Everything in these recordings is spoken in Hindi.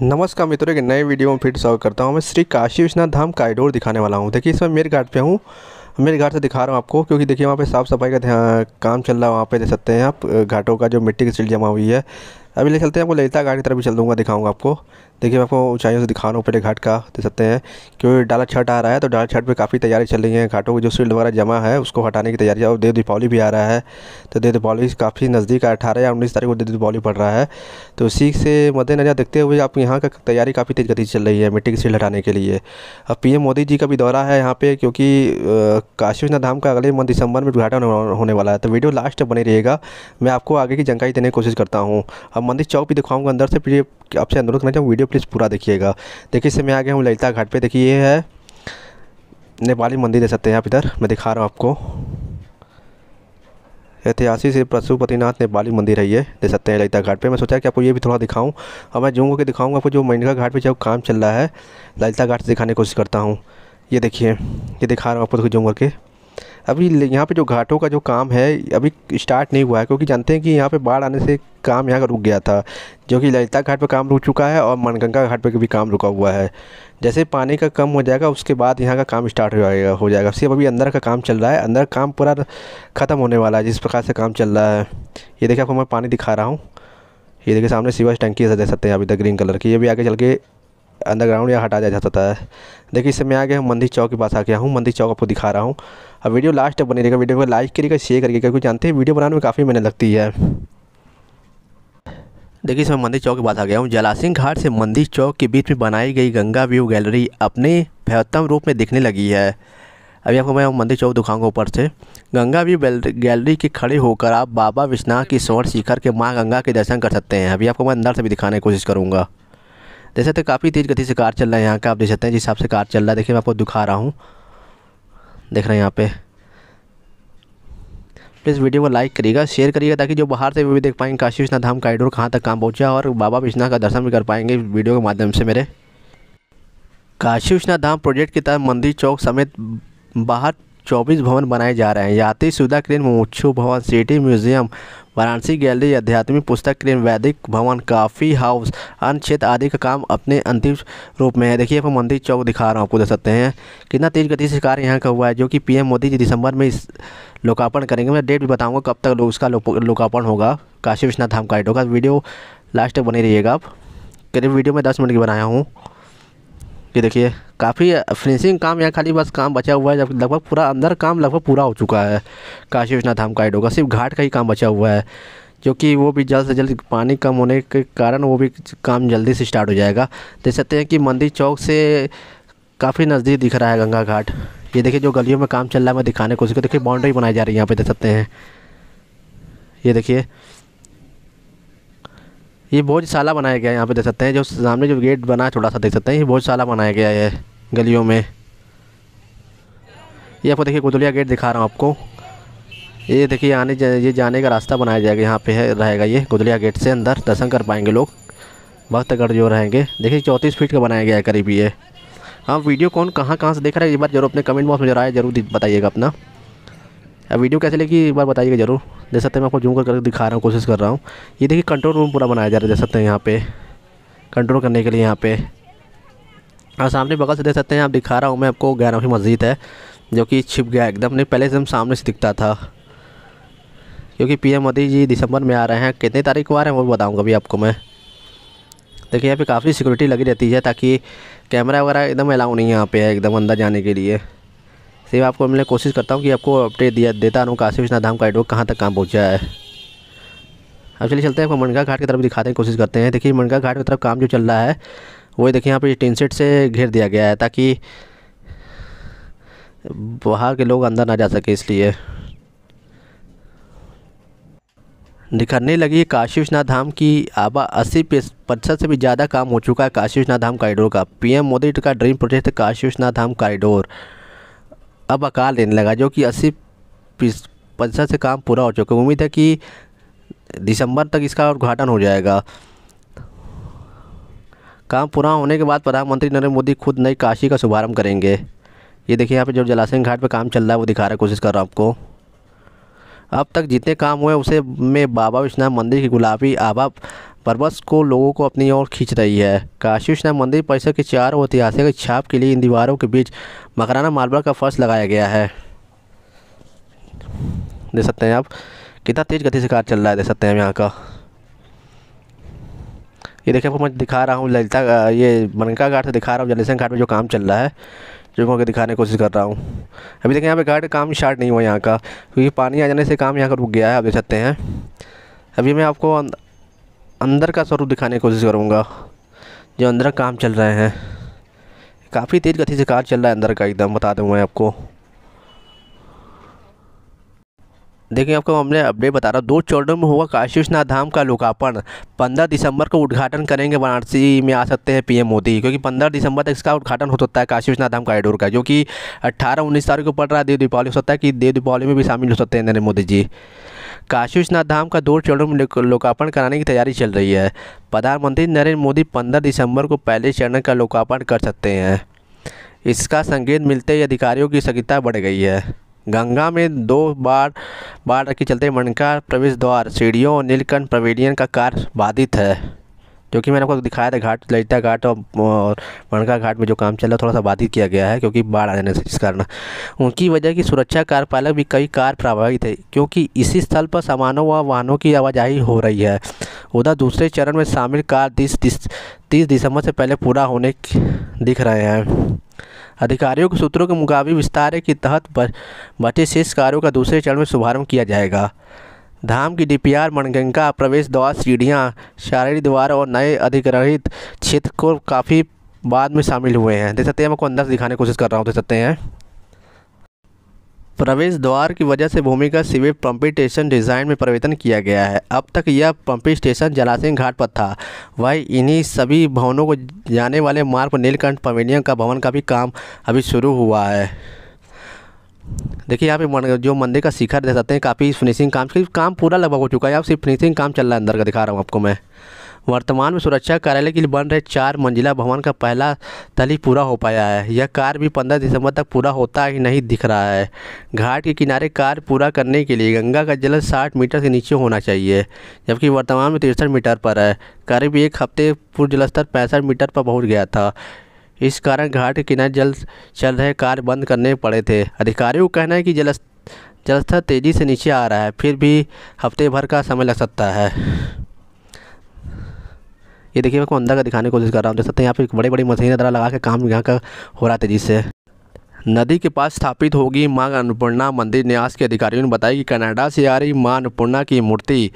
नमस्कार मित्रों के नए वीडियो में फिर स्वागत करता हूँ मैं श्री काशी विश्वनाथ धाम काइडोर दिखाने वाला हूँ देखिए इसमें मेरे घाट पे हूँ मेरे घाट से दिखा रहा हूँ आपको क्योंकि देखिए वहाँ पे साफ़ सफाई का काम चल रहा है वहाँ पे देख सकते हैं आप घाटों का जो मिट्टी की सीट जमा हुई है अभी ले चलते हैं आपको ललिता घाट की तरफ भी चल दूँगा दिखाऊँगा आपको देखिए मैं आपको ऊँचाइयों से दिखा रहा हूँ पहले घाट का दे सकते हैं क्योंकि डाला छठ आ रहा है तो डाला छठ पे काफ़ी तैयारी चल रही है घाटों की जो सील्ड वगैरह जमा है उसको हटाने की तैयारी और देव दीपावली भी आ रहा है तो देव दीपावली काफ़ी नज़दीक है अठारह या उन्नीस तारीख को देव दीपावली पड़ रहा है तो उसी से मद्देनजर देखते हुए आप यहाँ का तैयारी काफ़ी तेज़ गति चल रही है मिट्टी की सील्ड हटाने के लिए अब पी मोदी जी का भी दौरा है यहाँ पर क्योंकि काशीनाथ धाम का अगले मंथ दिसंबर में उद्घाटन होने वाला है तो वीडियो लास्ट बने रहेगा मैं आपको आगे की जानकारी देने की कोशिश करता हूँ अब मंदिर चौक भी दिखाऊंगा अंदर से फिर आपसे अनुरोध करना चाहूँ वीडियो प्लीज़ पूरा देखिएगा देखिए इससे मैं आ गया हूँ ललिता घाट पर देखिए ये है नेपाली मंदिर दे सकते हैं आप इधर मैं दिखा रहा हूँ आपको ऐतिहासिक श्री पशुपतिनाथ नेपाली मंदिर है ये दे सकते हैं ललिता घाट पे मैं सोचा कि आपको ये भी थोड़ा दिखाऊं अब मैं जूँगा के दिखाऊंगा आपको जो मंडिका घाट पे जो काम चल रहा है ललिता घाट से दिखाने की कोशिश करता हूँ ये देखिए ये दिखा रहा हूँ आपको जूँगा के अभी यहाँ पे जो घाटों का जो काम है अभी स्टार्ट नहीं हुआ है क्योंकि जानते हैं कि यहाँ पे बाढ़ आने से काम यहाँ का रुक गया था जो कि ललिता घाट पर काम रुक चुका है और मनगंगा घाट पर भी काम रुका हुआ है जैसे पानी का कम हो जाएगा उसके बाद यहाँ का काम स्टार्ट हो जाएगा हो जाएगा सिर्फ अभी अंदर का काम चल रहा है अंदर काम पूरा ख़त्म होने वाला है जिस प्रकार से काम चल रहा है ये देखिए आपको मैं पानी दिखा रहा हूँ ये देखिए सामने सीवर टंकी ऐसा दे सकते हैं अभी तक ग्रीन कलर की ये भी आगे चल के अंडरग्राउंड या हटा जा जाता है देखिए इससे मैं आ गया हम मंदिर चौक के पास आ गया हूँ मंदिर चौक आपको दिखा रहा हूँ अब वीडियो लास्ट तक बने रहेगा वीडियो को लाइक करिएगा शेयर करिएगा क्योंकि जानते हैं वीडियो बनाने में काफ़ी मेहनत लगती है देखिए इसमें मंदिर चौक के पास आ गया हूँ जलासिंह घाट से मंदिर चौक के बीच में बनाई गई गंगा व्यू गैलरी अपने भयत्तम रूप में दिखने लगी है अभी आपको मैं मंदिर चौक दिखाऊंगा ऊपर से गंगा व्यू गैलरी के खड़े होकर आप बाबा विश्वनाथ की सौर शिखर के माँ गंगा के दर्शन कर सकते हैं अभी आपको मैं अंदर से भी दिखाने की कोशिश करूँगा देख सकते तो काफ़ी तेज़ गति से कार चल रहा है यहाँ का आप देख सकते हैं जिस हिसाब से कार चल रहा है देखिए मैं आपको दिखा रहा हूँ देख रहे हैं यहाँ पे प्लीज़ वीडियो को लाइक करिएगा शेयर करिएगा ताकि जो बाहर से भी देख पाएंगे काशी विश्वनाथ धाम कॉरिडोर कहाँ तक काम पहुँचा और बाबा विश्वनाथ का दर्शन भी कर पाएंगे वीडियो के माध्यम से मेरे काशी विश्वनाथ धाम प्रोजेक्ट के तहत मंदिर चौक समेत बाहर चौबीस भवन बनाए जा रहे हैं यात्री सुविधा के लिए मुमुक्षु भवन सिटी म्यूजियम वाराणसी गैलरी आध्यात्मिक पुस्तक क्रीम वैदिक भवन काफ़ी हाउस अन्य क्षेत्र आदि का काम अपने अंतिम रूप में है देखिए मैं मंदिर चौक दिखा रहा हूँ आपको दे सकते हैं कितना तेज़ गति से कार्य यहाँ का हुआ है जो कि पीएम मोदी जी दिसंबर में इस लोकार्पण करेंगे मैं डेट भी बताऊँगा कब तक लो, उसका लोकार्पण होगा काशी विश्वनाथ धाम कॉरिडोर का वीडियो लास्ट तक बने रहिएगा आप करीब वीडियो में दस मिनट की बनाया हूँ ये देखिए काफ़ी फिनिशिंग काम यहाँ खाली बस काम बचा हुआ है जब लगभग पूरा अंदर काम लगभग पूरा हो चुका है काशी विश्वनाथ धाम का का सिर्फ घाट का ही काम बचा हुआ है जो कि वो भी जल्द से जल्द पानी कम होने के कारण वो भी काम जल्दी से स्टार्ट हो जाएगा देख सकते हैं कि मंदिर चौक से काफ़ी नज़दीक दिख रहा है गंगा घाट ये देखिए जो गलियों में काम चल रहा है मैं दिखाने को कोशिश कर देखिए बाउंड्री बनाई जा रही है यहाँ पर देख सकते हैं ये देखिए ये भोजशाला बनाया गया है यहाँ पे देख सकते हैं जो सामने जो गेट बना है छोटा सा देख सकते हैं ये भोजशाला बनाया गया है गलियों में ये आपको देखिए कुतुलिया गेट दिखा रहा हूँ आपको ये देखिए आने जा, ये जाने का रास्ता बनाया जाएगा यहाँ पे है रहेगा ये कुतुलिया गेट से अंदर दर्शन कर पाएंगे लोग भक्त अगर जो रहेंगे देखिए चौंतीस फीट का बनाया गया है करीब ये हाँ वीडियो कौन कहाँ कहाँ से देख रहा है ये बार जरूर अपने कमेंट बॉक्स में जरा जरूर बताइएगा अपना अब वीडियो कैसे लगी एक बार बताइएगा ज़रूर दे सकते हैं मैं आपको जूम कर, करके दिखा रहा हूँ कोशिश कर रहा हूँ ये देखिए कंट्रोल रूम पूरा बनाया जा रहा है दे सकते हैं यहाँ पे कंट्रोल करने के लिए यहाँ पे और सामने बगल से देख सकते हैं आप दिखा रहा हूँ मैं आपको ग्यारहवीं मस्जिद है जो कि छिप गया एकदम नहीं पहले एकदम सामने से दिखता था क्योंकि पी मोदी जी दिसंबर में आ रहे हैं कितनी तारीख को आ रहे हैं वो बताऊँगा अभी आपको मैं देखिए यहाँ पे काफ़ी सिक्योरिटी लगी रहती है ताकि कैमरा वगैरह एकदम अलाउ नहीं है यहाँ पे एकदम अंदर जाने के लिए सिर्फ आपको मैं कोशिश करता हूँ कि आपको अपडेट दिया देता रहूँ काशी विश्वनाथ धाम काइडो कहाँ तक काम पहुँचा है अब चलिए चलते हैं आपको मनगा घाट की तरफ दिखाते हैं कोशिश करते हैं देखिए मनगा घाट की तरफ काम जो चल रहा है वो देखिए यहाँ पर टीन सेट से घेर दिया गया है ताकि बाहर के लोग अंदर ना जा सके इसलिए निखरने लगी काशी विश्वनाथ धाम की आबा अस्सी प्रतिशत से भी ज़्यादा काम हो चुका है काशी विश्वनाथ धाम कॉरिडोर का पीएम मोदी का dream project Kashi Vishwanath Dham corridor अब अकाल देने लगा जो कि अस्सी प्रतिशत से काम पूरा हो चुका उम्मीद है कि दिसंबर तक इसका उद्घाटन हो जाएगा काम पूरा होने के बाद प्रधानमंत्री नरेंद्र मोदी खुद नई काशी का शुभारंभ करेंगे ये देखिए यहाँ पे जो जलाशय घाट पे काम चल रहा है वो दिखा रहा है कोशिश कर रहा हूँ आपको अब तक जितने काम हुए उसे में बाबा विश्वनाथ मंदिर की गुलाबी आभा पर्वत को लोगों को अपनी ओर खींच रही है काशी विश्वनाथ मंदिर परिसर के चार ऐतिहासिक छाप के लिए इन दीवारों के बीच मकराना मार्बल का फर्श लगाया गया है देख सकते हैं आप कितना तेज़ गति से कार चल रहा है देख सकते हैं यहाँ का ये देखिए आपको मैं दिखा रहा हूँ ललिता ये मनका घाट से दिखा रहा हूँ जलेसन घाट में जो काम चल रहा है जो मैं दिखाने की कोशिश कर रहा हूँ अभी देखिए यहाँ पे घाट काम स्टार्ट नहीं हुआ यहाँ का क्योंकि पानी आ जाने से काम यहाँ का रुक गया है आप देख सकते हैं अभी मैं आपको अं, अंदर का स्वरूप दिखाने की कोशिश करूँगा जो अंदर काम चल रहे हैं काफ़ी तेज़ गति से कार चल रहा है अंदर का एकदम बता दूँ मैं आपको देखिए आपको हमने अपडेट बता रहा हूँ दो चरणों में होगा काशीनाथ धाम का लोकार्पण पंद्रह दिसंबर को उद्घाटन करेंगे वाराणसी में आ सकते हैं पीएम मोदी क्योंकि पंद्रह दिसंबर तक इसका उद्घाटन हो सकता है काशीनाथ धाम कॉरिडोर का जो कि अट्ठारह उन्नीस तारीख को पड़ रहा है देव दीपावली हो सकता है कि देव दीपावली में भी शामिल हो सकते हैं नरेंद्र मोदी जी काशी विश्वनाथ धाम का दो चरणों में लोकार्पण कराने की तैयारी चल रही है प्रधानमंत्री नरेंद्र मोदी 15 दिसंबर को पहले चरण का लोकार्पण कर सकते हैं इसका संकेत मिलते ही अधिकारियों की सक्रियता बढ़ गई है गंगा में दो बार बाढ़ के चलते मणका प्रवेश द्वार सीढ़ियों और नीलकंठ प्रवेलियन का कार्य बाधित है क्योंकि मैंने आपको दिखाया था घाट ललिता घाट और मणका घाट में जो काम चल रहा है थोड़ा सा बाधित किया गया है क्योंकि बाढ़ आने से जिस कारण उनकी वजह की सुरक्षा कार्यपालक भी कई कार प्रभावित है क्योंकि इसी स्थल पर सामानों व वाहनों की आवाजाही हो रही है उधर दूसरे चरण में शामिल कार तीस तीस दिसंबर से पहले पूरा होने दिख रहे हैं अधिकारियों के सूत्रों के मुताबिक विस्तार के तहत बचे शेष कार्यों का दूसरे चरण में शुभारंभ किया जाएगा धाम की डीपीआर मनगंगा प्रवेश द्वार सीढ़ियाँ शारीरिक द्वार और नए अधिग्रहित क्षेत्र को काफ़ी बाद में शामिल हुए हैं देख सकते हैं मैं आपको अंदर से दिखाने की कोशिश कर रहा हूँ देख सकते हैं प्रवेश द्वार की वजह से भूमि का सीवेज पंपिंग स्टेशन डिज़ाइन में परिवर्तन किया गया है अब तक यह पंपिंग स्टेशन जलासिंह घाट पर था वही इन्हीं सभी भवनों को जाने वाले मार्ग पर नीलकंठ पवेलियन का भवन का भी काम अभी शुरू हुआ है देखिए यहाँ पे जो मंदिर का शिखर दे सकते हैं काफ़ी फिनिशिंग काम काम पूरा लगभग हो चुका है अब सिर्फ फिनिशिंग काम चल रहा है अंदर का दिखा रहा हूँ आपको मैं वर्तमान में सुरक्षा कार्यालय के लिए बन रहे चार मंजिला भवन का पहला तली पूरा हो पाया है यह कार्य भी पंद्रह दिसंबर तक पूरा होता ही नहीं दिख रहा है घाट के किनारे कार्य पूरा करने के लिए गंगा का जल साठ मीटर से नीचे होना चाहिए जबकि वर्तमान में तिरसठ मीटर पर है करीब एक हफ्ते पूर्व जलस्तर पैंसठ मीटर पर पहुँच गया था इस कारण घाट के किनारे जल चल रहे कार्य बंद करने पड़े थे अधिकारियों का कहना है कि जल जलस्तर तेज़ी से नीचे आ रहा है फिर भी हफ्ते भर का समय लग सकता है ये देखिए मैं आपको अंदर का दिखाने की कोशिश कर रहा हूँ देख सकते हैं यहाँ पे बड़ी बड़ी मशीनें द्वारा लगा के काम यहाँ का हो रहा है तेज़ी से नदी के पास स्थापित होगी मां अन्नपूर्णा मंदिर न्यास के अधिकारियों ने बताया कि कनाडा से आ रही माँ अन्नपूर्णा की मूर्ति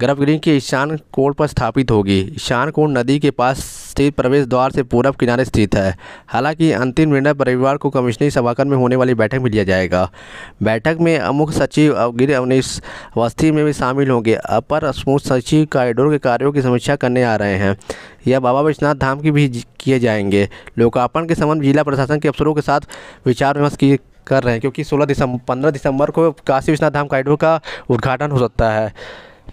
गर्भगृह के ईशान कोण पर स्थापित होगी ईशान कोण नदी के पास स्थित प्रवेश द्वार से पूरब किनारे स्थित है हालांकि अंतिम निर्णय रविवार को कमिश्नरी सभागार में होने वाली बैठक में लिया जाएगा बैठक में मुख्य सचिव अवगिर अवनीश अवस्थी में भी शामिल होंगे अपर मुख्य सचिव कॉरिडोर के कार्यों की समीक्षा करने आ रहे हैं यह बाबा विश्वनाथ धाम की भी किए जाएंगे लोकार्पण के संबंध जिला प्रशासन के अफसरों के साथ विचार विमर्श किए कर रहे हैं क्योंकि 16 दिसंबर 15 दिसंबर को काशी विश्वनाथ धाम कॉरिडोर का उद्घाटन हो सकता है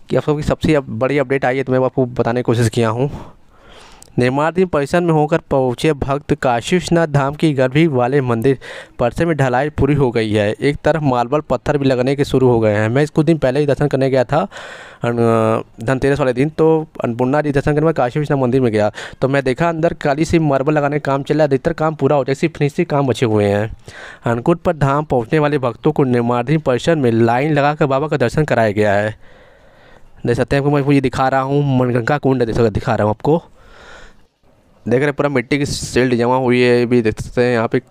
कि सबकी सबसे बड़ी अपडेट आई है तो मैं आपको बताने की कोशिश किया हूँ निर्माणाधीन परिसर में होकर पहुंचे भक्त काशीनाथ धाम की गर्भी वाले मंदिर परिसर में ढलाई पूरी हो गई है एक तरफ मार्बल पत्थर भी लगने के शुरू हो गए हैं मैं कुछ दिन पहले ही दर्शन करने गया था धनतेरस वाले दिन तो अन्नपूर्णा जी दर्शन करने में काशी विश्वनाथ मंदिर में गया तो मैं देखा अंदर काली सी मार्बल लगाने का काम चल रहा है अधिकतर काम पूरा हो जाए सिर्फ फिनिशिंग काम बचे हुए हैं अन्नकूट पर धाम पहुँचने वाले भक्तों को निर्माणाधीन परिसर में लाइन लगाकर बाबा का दर्शन कराया गया है देख सकते हैं आपको मैं ये दिखा रहा हूँ मनगंगा कुंड दिखा रहा हूँ आपको देख रहे पूरा मिट्टी की सील्ड जमा हुई है भी देख सकते हैं यहाँ पे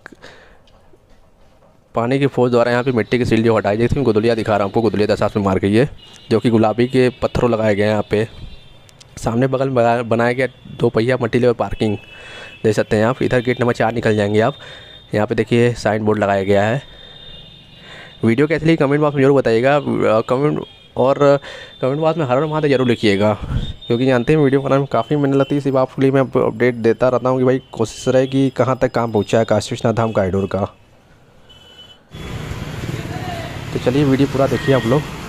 पानी के फौज द्वारा यहाँ पे मिट्टी की सील्ड जो हटाई गई थी गुदलिया दिखा रहा हूँ आपको गुदलिया दशा में मार गई है जो कि गुलाबी के पत्थरों लगाए गए हैं यहाँ पे सामने बगल में बनाया गया दो पहिया मटीले पार्किंग देख सकते हैं आप इधर गेट नंबर चार निकल जाएंगे आप यहाँ पे देखिए साइन बोर्ड लगाया गया है वीडियो कैसे लिए कमेंट बॉक्स में जरूर बताइएगा कमेंट और कमेंट बॉक्स में हर वहाँ जरूर लिखिएगा क्योंकि जानते हैं वीडियो बनाने में काफ़ी मेहनत लगती है इसी बात के लिए मैं अपडेट देता रहता हूँ कि भाई कोशिश रहे कि कहाँ तक काम पहुँचा है काशी विश्वनाथ धाम का का तो चलिए वीडियो पूरा देखिए आप लोग